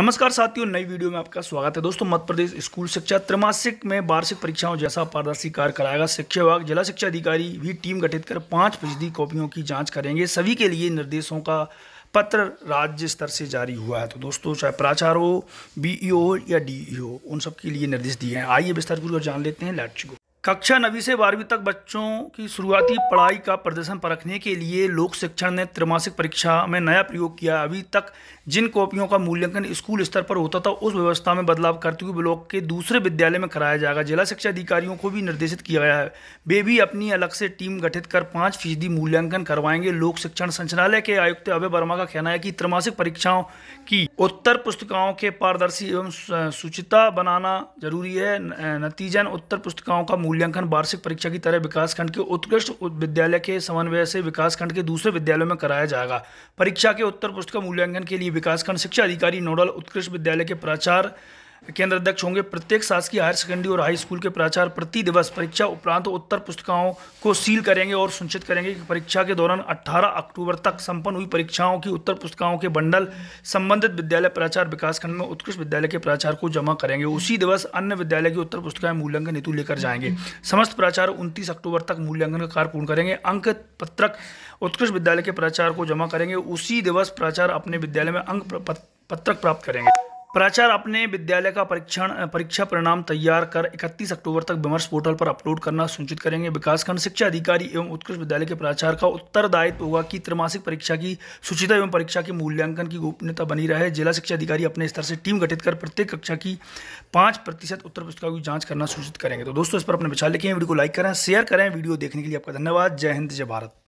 नमस्कार साथियों नई वीडियो में आपका स्वागत है दोस्तों मध्य प्रदेश स्कूल शिक्षा त्रिमासिक में वार्षिक परीक्षाओं जैसा पारदर्शी कार्य कराएगा शिक्षा विभाग जिला शिक्षा अधिकारी भी टीम गठित कर पाँच फीसदी कॉपियों की जांच करेंगे सभी के लिए निर्देशों का पत्र राज्य स्तर से जारी हुआ है तो दोस्तों चाहे प्राचार हो बी हो या डीईओ उन सबके लिए निर्देश दिए हैं आइए विस्तार पूर्वक जान लेते हैं लेट्स कक्षा नवी से बारहवीं तक बच्चों की शुरुआती पढ़ाई का प्रदर्शन परखने के लिए लोक शिक्षण ने त्रिमासिक परीक्षा में नया प्रयोग किया अभी तक जिन कॉपियों का मूल्यांकन स्कूल स्तर पर होता था उस व्यवस्था में बदलाव करते हुए ब्लॉक के दूसरे विद्यालय में कराया जाएगा जिला शिक्षा अधिकारियों को भी निर्देशित किया गया है वे भी अपनी अलग से टीम गठित कर पाँच फीसदी मूल्यांकन करवाएंगे लोक शिक्षण संचालय के आयुक्त अभय वर्मा का कहना है कि त्रिमासिक परीक्षाओं की उत्तर पुस्तिकाओं के पारदर्शी एवं सूचिता बनाना जरूरी है नतीजन उत्तर पुस्तिकाओं का मूल्य मूल्यांकन वार्षिक परीक्षा की तरह विकासखंड के उत्कृष्ट विद्यालय के समन्वय से विकासखंड के दूसरे विद्यालयों में कराया जाएगा परीक्षा के उत्तर पुस्तक मूल्यांकन के लिए विकासखंड शिक्षा अधिकारी नोडल उत्कृष्ट विद्यालय के प्राचार्य केंद्र अध्यक्ष होंगे प्रत्येक शासकीय हायर सेकेंडरी और हाई स्कूल के प्राचार्य प्रति दिवस परीक्षा उपरांत उत्तर पुस्तिकाओं को सील करेंगे और सुनिश्चित करेंगे कि परीक्षा के दौरान 18 अक्टूबर तक संपन्न हुई परीक्षाओं की उत्तर पुस्तिकाओं के बंडल संबंधित विद्यालय प्राचार्य विकासखंड में उत्कृष्ट विद्यालय के प्राचार को जमा करेंगे उसी दिवस अन्य विद्यालय की उत्तर पुस्तिकाएं मूल्यांकन हेतु लेकर जाएंगे समस्त प्राचार्य उन्तीस अक्टूबर तक मूल्यांकन का कार्य पूर्ण करेंगे अंक पत्रक उत्कृष्ट विद्यालय के प्राचार को जमा करेंगे उसी दिवस प्राचार्य अपने विद्यालय में अंक पत्रक प्राप्त करेंगे प्राचार्य अपने विद्यालय का परीक्षण परीक्षा परिणाम तैयार कर 31 अक्टूबर तक विमर्श पोर्टल पर अपलोड करना सुनिश्चित करेंगे विकासखंड शिक्षा अधिकारी एवं उत्कृष्ट विद्यालय के प्राचार्य का उत्तरदायित्व होगा कि त्रिमासिक परीक्षा की सूचिता एवं परीक्षा के मूल्यांकन की गोपनीयता बनी रहे जिला शिक्षा अधिकारी अपने स्तर से टीम गठित कर प्रत्येक कक्षा की पाँच प्रतिशत उत्तर पुस्तकों की जाँच करना सूचित करेंगे तो दोस्तों इस पर अपने विचार लिखें वीडियो को लाइक करें शेयर करें वीडियो देखने के लिए आपका धन्यवाद जय हिंद जय भारत